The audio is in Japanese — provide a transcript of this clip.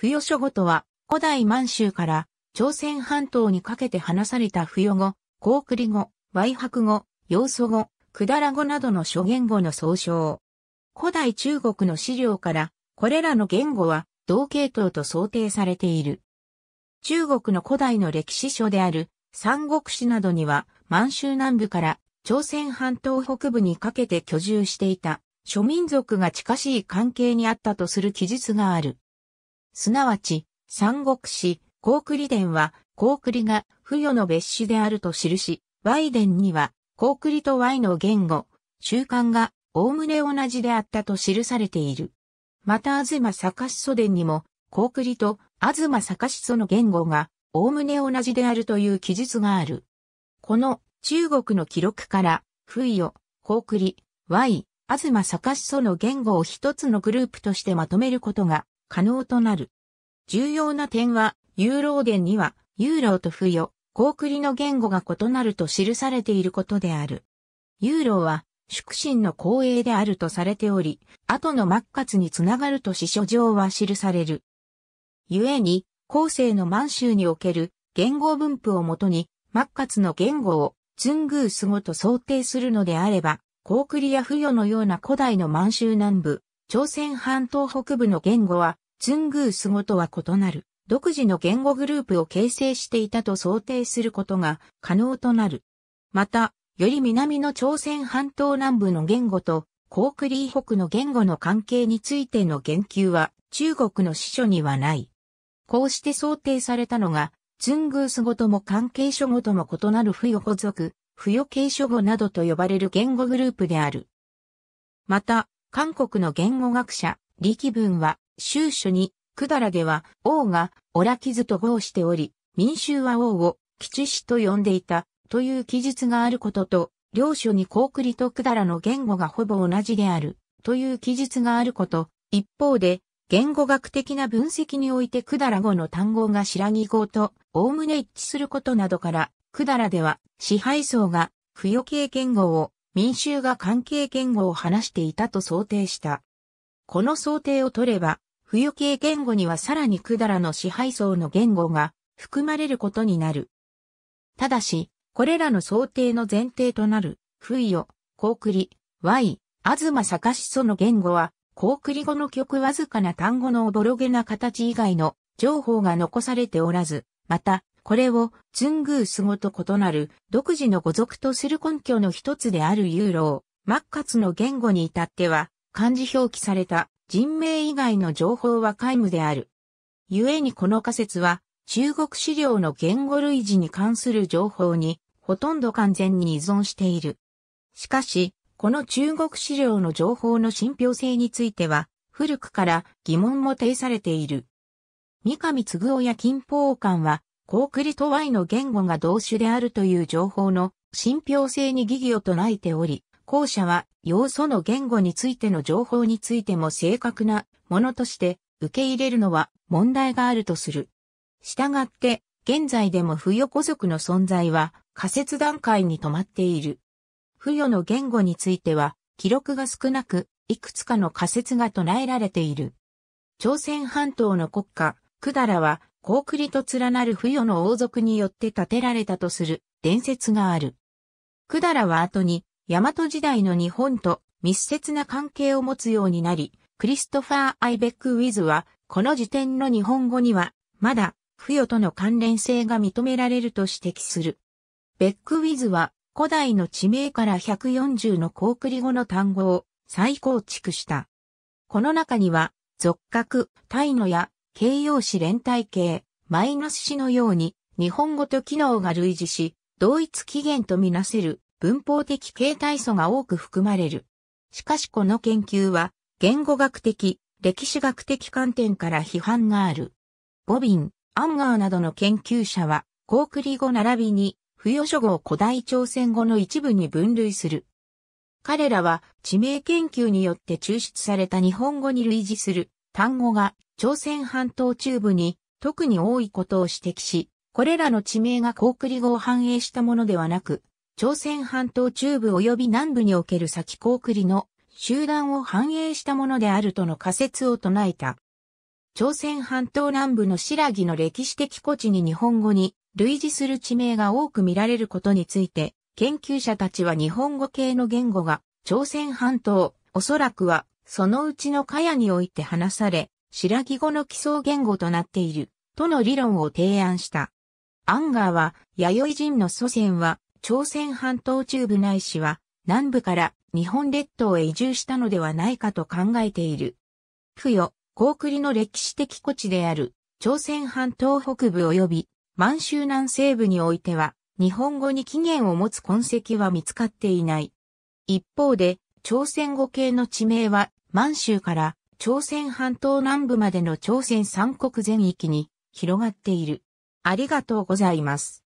付与書語とは、古代満州から朝鮮半島にかけて話された付与語、高句麗語、外白語、要素語、くだら語などの諸言語の総称。古代中国の資料から、これらの言語は同系統と想定されている。中国の古代の歴史書である三国史などには満州南部から朝鮮半島北部にかけて居住していた諸民族が近しい関係にあったとする記述がある。すなわち、三国史、高栗伝は、高栗が不与の別種であると記し、Y 伝には、高栗と Y の言語、習慣が、おおむね同じであったと記されている。また、東坂子祖伝にも、高栗と東坂子祖の言語が、おおむね同じであるという記述がある。この中国の記録から、不与、高栗、Y、東坂子祖の言語を一つのグループとしてまとめることが可能となる。重要な点は、ユーローデンには、ユーローと付与、コークリの言語が異なると記されていることである。ユーロは、祝神の光栄であるとされており、後の末活につながると史書上は記される。故に、後世の満州における言語分布をもとに、末活の言語をツングース語と想定するのであれば、コークリや付与のような古代の満州南部、朝鮮半島北部の言語は、ツングース語とは異なる、独自の言語グループを形成していたと想定することが可能となる。また、より南の朝鮮半島南部の言語と、コークリー北の言語の関係についての言及は、中国の司書にはない。こうして想定されたのが、ツングース語とも関係書語とも異なる不与補族、不与継書語などと呼ばれる言語グループである。また、韓国の言語学者、力文は、州書に、くだらげは、王が、オラキズと号しており、民衆は王を、吉氏と呼んでいた、という記述があることと、両書にコークリとくだらの言語がほぼ同じである、という記述があること、一方で、言語学的な分析においてくだら語の単語が白木語と、おおむね一致することなどから、くだらでは、支配層が、付与形言語を、民衆が関係言語を話していたと想定した。この想定を取れば、冬系言語にはさらに百済の支配層の言語が含まれることになる。ただし、これらの想定の前提となる、不意高栗、y、意、あずまさかしその言語は、高栗語の極わずかな単語のおぼろげな形以外の情報が残されておらず、また、これをツングース語と異なる独自の語族とする根拠の一つであるユーロー、マッカツの言語に至っては、漢字表記された人名以外の情報は皆無である。故にこの仮説は、中国資料の言語類似に関する情報に、ほとんど完全に依存している。しかし、この中国資料の情報の信憑性については、古くから疑問も呈されている。三上嗣夫や金報官は、コークリト Y の言語が同種であるという情報の信憑性に疑義を唱えており、後者は要素の言語についての情報についても正確なものとして受け入れるのは問題があるとする。したがって、現在でも付与古族の存在は仮説段階に止まっている。付与の言語については、記録が少なく、いくつかの仮説が唱えられている。朝鮮半島の国家、クダラは、高リと連なる不与の王族によって建てられたとする伝説がある。百済は後に、大和時代の日本と密接な関係を持つようになり、クリストファー・アイベック・ウィズは、この時点の日本語には、まだ、不与との関連性が認められると指摘する。ベック・ウィズは、古代の地名から140の高リ語の単語を再構築した。この中には、俗格、タイノや形容詞連帯形、マイナス詞のように、日本語と機能が類似し、同一起源とみなせる文法的形態素が多く含まれる。しかしこの研究は、言語学的、歴史学的観点から批判がある。ボビン、アンガーなどの研究者は、コークリ語並びに、不与諸語を古代朝鮮語の一部に分類する。彼らは地名研究によって抽出された日本語に類似する単語が朝鮮半島中部に特に多いことを指摘し、これらの地名がコークリ語を反映したものではなく、朝鮮半島中部及び南部における先コークリの集団を反映したものであるとの仮説を唱えた。朝鮮半島南部の白木の歴史的古地に日本語に類似する地名が多く見られることについて、研究者たちは日本語系の言語が朝鮮半島、おそらくはそのうちのカヤにおいて話され、白木語の基礎言語となっている、との理論を提案した。アンガーは、弥生人の祖先は、朝鮮半島中部ないしは、南部から日本列島へ移住したのではないかと考えている。付与、高栗の歴史的古地である、朝鮮半島北部及び、満州南西部においては、日本語に起源を持つ痕跡は見つかっていない。一方で、朝鮮語系の地名は満州から朝鮮半島南部までの朝鮮三国全域に広がっている。ありがとうございます。